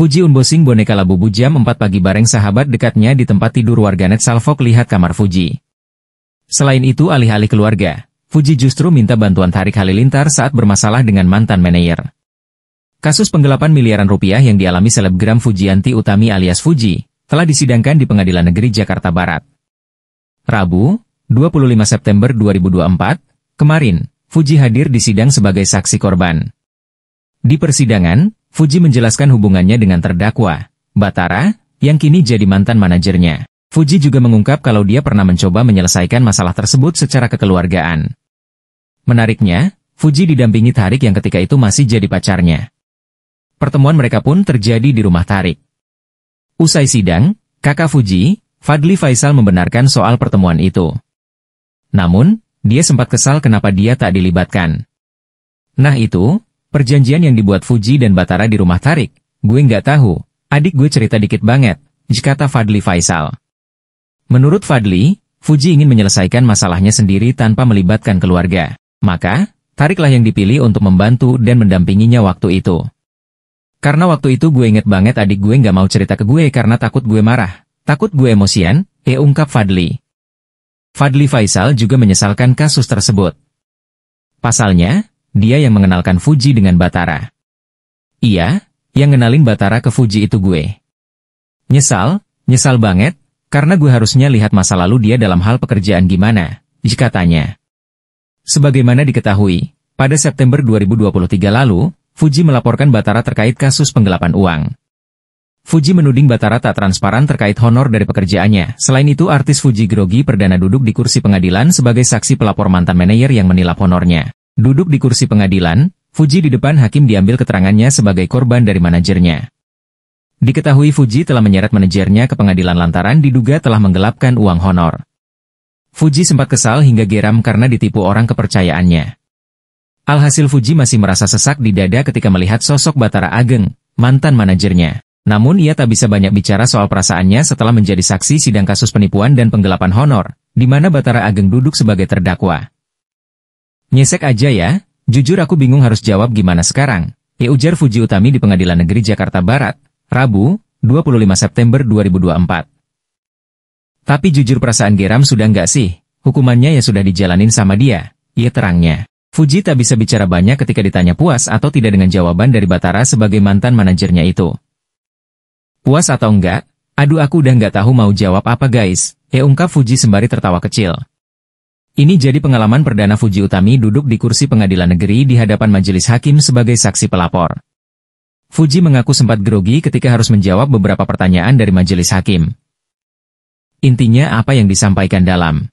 Fuji unboxing boneka Labubu jam 4 pagi bareng sahabat dekatnya di tempat tidur warganet Salfok lihat kamar Fuji. Selain itu alih-alih keluarga, Fuji justru minta bantuan Tarik Halilintar saat bermasalah dengan mantan manajer. Kasus penggelapan miliaran rupiah yang dialami selebgram Fujianti Utami alias Fuji, telah disidangkan di Pengadilan Negeri Jakarta Barat. Rabu, 25 September 2024, kemarin, Fuji hadir di sidang sebagai saksi korban. Di persidangan, Fuji menjelaskan hubungannya dengan terdakwa, Batara, yang kini jadi mantan manajernya. Fuji juga mengungkap kalau dia pernah mencoba menyelesaikan masalah tersebut secara kekeluargaan. Menariknya, Fuji didampingi Tarik yang ketika itu masih jadi pacarnya. Pertemuan mereka pun terjadi di rumah Tarik. Usai sidang, kakak Fuji, Fadli Faisal membenarkan soal pertemuan itu. Namun, dia sempat kesal kenapa dia tak dilibatkan. Nah itu, Perjanjian yang dibuat Fuji dan Batara di rumah Tarik, gue nggak tahu. Adik gue cerita dikit banget, jikata Fadli Faisal. Menurut Fadli, Fuji ingin menyelesaikan masalahnya sendiri tanpa melibatkan keluarga. Maka, Tariklah yang dipilih untuk membantu dan mendampinginya waktu itu. Karena waktu itu gue inget banget adik gue nggak mau cerita ke gue karena takut gue marah, takut gue emosian, eh ungkap Fadli. Fadli Faisal juga menyesalkan kasus tersebut. Pasalnya, dia yang mengenalkan Fuji dengan Batara. Iya, yang ngenalin Batara ke Fuji itu gue. Nyesal, nyesal banget, karena gue harusnya lihat masa lalu dia dalam hal pekerjaan gimana, jika tanya. Sebagaimana diketahui, pada September 2023 lalu, Fuji melaporkan Batara terkait kasus penggelapan uang. Fuji menuding Batara tak transparan terkait honor dari pekerjaannya. Selain itu, artis Fuji Grogi perdana duduk di kursi pengadilan sebagai saksi pelapor mantan manajer yang menilap honornya. Duduk di kursi pengadilan, Fuji di depan hakim diambil keterangannya sebagai korban dari manajernya. Diketahui Fuji telah menyeret manajernya ke pengadilan lantaran diduga telah menggelapkan uang honor. Fuji sempat kesal hingga geram karena ditipu orang kepercayaannya. Alhasil Fuji masih merasa sesak di dada ketika melihat sosok Batara Ageng, mantan manajernya. Namun ia tak bisa banyak bicara soal perasaannya setelah menjadi saksi sidang kasus penipuan dan penggelapan honor, di mana Batara Ageng duduk sebagai terdakwa. Nyesek aja ya, jujur aku bingung harus jawab gimana sekarang. Ya ujar Fuji Utami di Pengadilan Negeri Jakarta Barat, Rabu, 25 September 2024. Tapi jujur perasaan geram sudah nggak sih, hukumannya ya sudah dijalanin sama dia, ia terangnya. Fuji tak bisa bicara banyak ketika ditanya puas atau tidak dengan jawaban dari Batara sebagai mantan manajernya itu. Puas atau enggak? Aduh aku udah nggak tahu mau jawab apa guys, ya ungkap Fuji sembari tertawa kecil. Ini jadi pengalaman perdana Fuji Utami duduk di kursi pengadilan negeri di hadapan majelis hakim sebagai saksi pelapor. Fuji mengaku sempat grogi ketika harus menjawab beberapa pertanyaan dari majelis hakim. Intinya apa yang disampaikan dalam